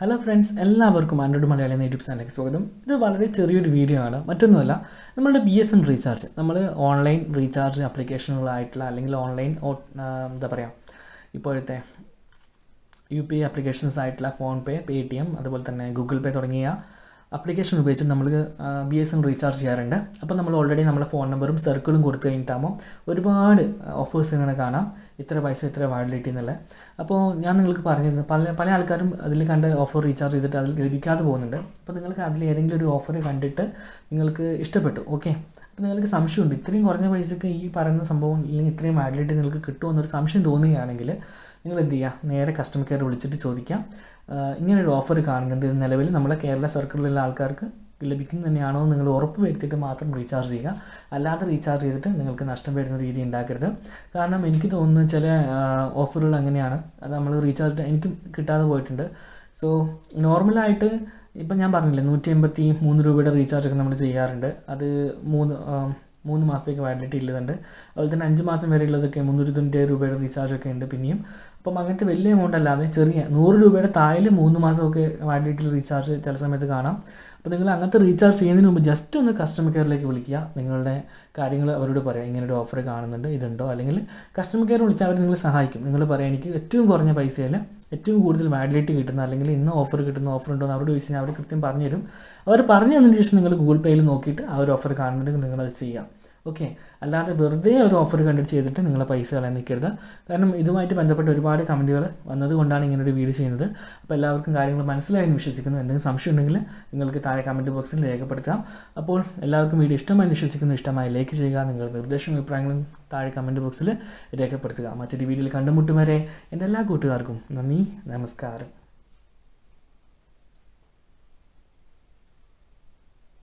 hello friends എല്ലാവർക്കും android Malayali എന്ന YouTube ചാനലിലേക്ക് സ്വാഗതം ഇത് വളരെ ചെറിയൊരു വീഡിയോ ആണ് മറ്റൊന്നുമല്ല നമ്മളുടെ ബി എസ് എൻ റീചാർജ് നമ്മൾ ഓൺലൈൻ റീചാർജ് ആപ്ലിക്കേഷനുകളായിട്ടുള്ള അല്ലെങ്കിൽ ഓൺലൈൻ എന്താ പറയുക ഇപ്പോഴത്തെ യു പി ഐ അപ്ലിക്കേഷൻസ് ആയിട്ടുള്ള PhonePe Paytm അതുപോലെ തന്നെ ഗൂഗിൾ പേ തുടങ്ങിയ അപ്ലിക്കേഷൻ ഉപയോഗിച്ച് നമ്മൾ ബി എസ് എൻ റീചാർജ് ചെയ്യാറുണ്ട് അപ്പോൾ നമ്മൾ ഓൾറെഡി നമ്മുടെ ഫോൺ നമ്പറും സർക്കിളും കൊടുത്തു കഴിഞ്ഞിട്ടാകുമ്പോൾ ഒരുപാട് ഓഫേഴ്സ് ഇങ്ങനെ കാണാം ഇത്ര പൈസ ഇത്ര വാലിഡിറ്റി എന്നല്ല അപ്പോൾ ഞാൻ നിങ്ങൾക്ക് പറഞ്ഞിരുന്നു പല പല ആൾക്കാരും അതിൽ കണ്ട് ഓഫർ റീചാർജ് ചെയ്തിട്ട് അതിൽ ലഭിക്കാതെ പോകുന്നുണ്ട് അപ്പോൾ നിങ്ങൾക്ക് അതിൽ ഏതെങ്കിലും ഒരു ഓഫർ കണ്ടിട്ട് നിങ്ങൾക്ക് ഇഷ്ടപ്പെട്ടു ഓക്കെ അപ്പോൾ നിങ്ങൾക്ക് സംശയമുണ്ട് ഇത്രയും കുറഞ്ഞ പൈസക്ക് ഈ പറയുന്ന സംഭവം ഇല്ലെങ്കിൽ ഇത്രയും വാലിഡിറ്റി നിങ്ങൾക്ക് കിട്ടുമെന്നൊരു സംശയം തോന്നുകയാണെങ്കിൽ നിങ്ങൾ എന്ത് ചെയ്യുക നേരെ കസ്റ്റമർ കെയർ വിളിച്ചിട്ട് ചോദിക്കാം ഒരു ഓഫർ കാണുന്നുണ്ട് നിലവിൽ നമ്മുടെ കേരള സർക്കിളിലുള്ള ആൾക്കാർക്ക് ലഭിക്കുന്നത് തന്നെയാണോ എന്ന് നിങ്ങൾ ഉറപ്പ് വരുത്തിയിട്ട് മാത്രം റീചാർജ് ചെയ്യുക അല്ലാതെ റീചാർജ് ചെയ്തിട്ട് നിങ്ങൾക്ക് നഷ്ടം വരുന്ന രീതി ഉണ്ടാക്കരുത് കാരണം എനിക്ക് തോന്നുന്നു ചില ഓഫറുകൾ അങ്ങനെയാണ് അത് നമ്മൾ റീചാർജ് എനിക്കും കിട്ടാതെ പോയിട്ടുണ്ട് സോ നോർമലായിട്ട് ഇപ്പം ഞാൻ പറഞ്ഞില്ലേ നൂറ്റി എൺപത്തി മൂന്ന് രൂപയുടെ റീചാർജൊക്കെ നമ്മൾ ചെയ്യാറുണ്ട് അത് മൂന്ന് മൂന്ന് മാസത്തേക്ക് വാലിഡിറ്റി ഉള്ളതുണ്ട് അതുപോലെ തന്നെ അഞ്ച് മാസം വരെ ഉള്ളതൊക്കെ മുന്നൂറ്റി തൊണ്ണൂറ്റി രൂപയുടെ റീചാർജ് ഒക്കെ ഉണ്ട് പിന്നെയും അപ്പം അങ്ങനത്തെ വലിയ എമൗണ്ട് അല്ലാതെ ചെറിയ നൂറ് രൂപയുടെ താഴിൽ മൂന്ന് മാസമൊക്കെ വാലിഡിറ്റി റീചാർജ് ചില സമയത്ത് കാണാം അപ്പോൾ നിങ്ങൾ അങ്ങനത്തെ റീചാർജ് ചെയ്യുന്നതിന് മുമ്പ് ജസ്റ്റ് ഒന്ന് കസ്റ്റമർ കെയറിലേക്ക് വിളിക്കുക നിങ്ങളുടെ കാര്യങ്ങൾ അവരോട് പറയാം ഇങ്ങനൊരു ഓഫർ കാണുന്നുണ്ട് ഇതുണ്ടോ അല്ലെങ്കിൽ കസ്റ്റമർ കെയർ വിളിച്ചാൽ അവർ നിങ്ങളെ സഹായിക്കും നിങ്ങൾ പറയാം എനിക്ക് ഏറ്റവും കുറഞ്ഞ പൈസയിൽ ഏറ്റവും കൂടുതൽ വാലിഡിറ്റി കിട്ടുന്ന അല്ലെങ്കിൽ ഇന്ന് ഓഫർ കിട്ടുന്ന ഓഫർ ഉണ്ടോ എന്ന് അവരോട് ചോദിച്ചാൽ അവർ കൃത്യം പറഞ്ഞുതരും അവർ പറഞ്ഞു തന്നതിന് ശേഷം നിങ്ങൾ ഗൂഗിൾ പേയിൽ നോക്കിയിട്ട് ആ ഒരു ഓഫർ കാണുന്നുണ്ടെങ്കിൽ നിങ്ങളത് ചെയ്യാം ഓക്കെ അല്ലാതെ വെറുതെ ഒരു ഓഫർ കണ്ടിട്ട് ചെയ്തിട്ട് നിങ്ങളെ പൈസ കളയാൻ നിൽക്കരുത് കാരണം ഇതുമായിട്ട് ബന്ധപ്പെട്ട് ഒരുപാട് കമൻറ്റുകൾ വന്നതുകൊണ്ടാണ് ഇങ്ങനൊരു വീഡിയോ ചെയ്യുന്നത് അപ്പോൾ എല്ലാവർക്കും കാര്യങ്ങൾ മനസ്സിലായെന്ന് വിശ്വസിക്കുന്നു എന്തെങ്കിലും സംശയം ഉണ്ടെങ്കിൽ നിങ്ങൾക്ക് താഴെ കമൻറ്റ് ബോക്സിൽ രേഖപ്പെടുത്താം അപ്പോൾ എല്ലാവർക്കും വീഡിയോ ഇഷ്ടമായി വിശ്വസിക്കുന്നു ഇഷ്ടമായി ലൈക്ക് ചെയ്യുക നിങ്ങളുടെ നിർദ്ദേശവും അഭിപ്രായങ്ങളും താഴെ കമൻറ്റ് ബോക്സിൽ രേഖപ്പെടുത്തുക മറ്റൊരു വീഡിയോയിൽ കണ്ടുമുട്ടും വരെ എൻ്റെ എല്ലാ കൂട്ടുകാർക്കും നന്ദി നമസ്കാരം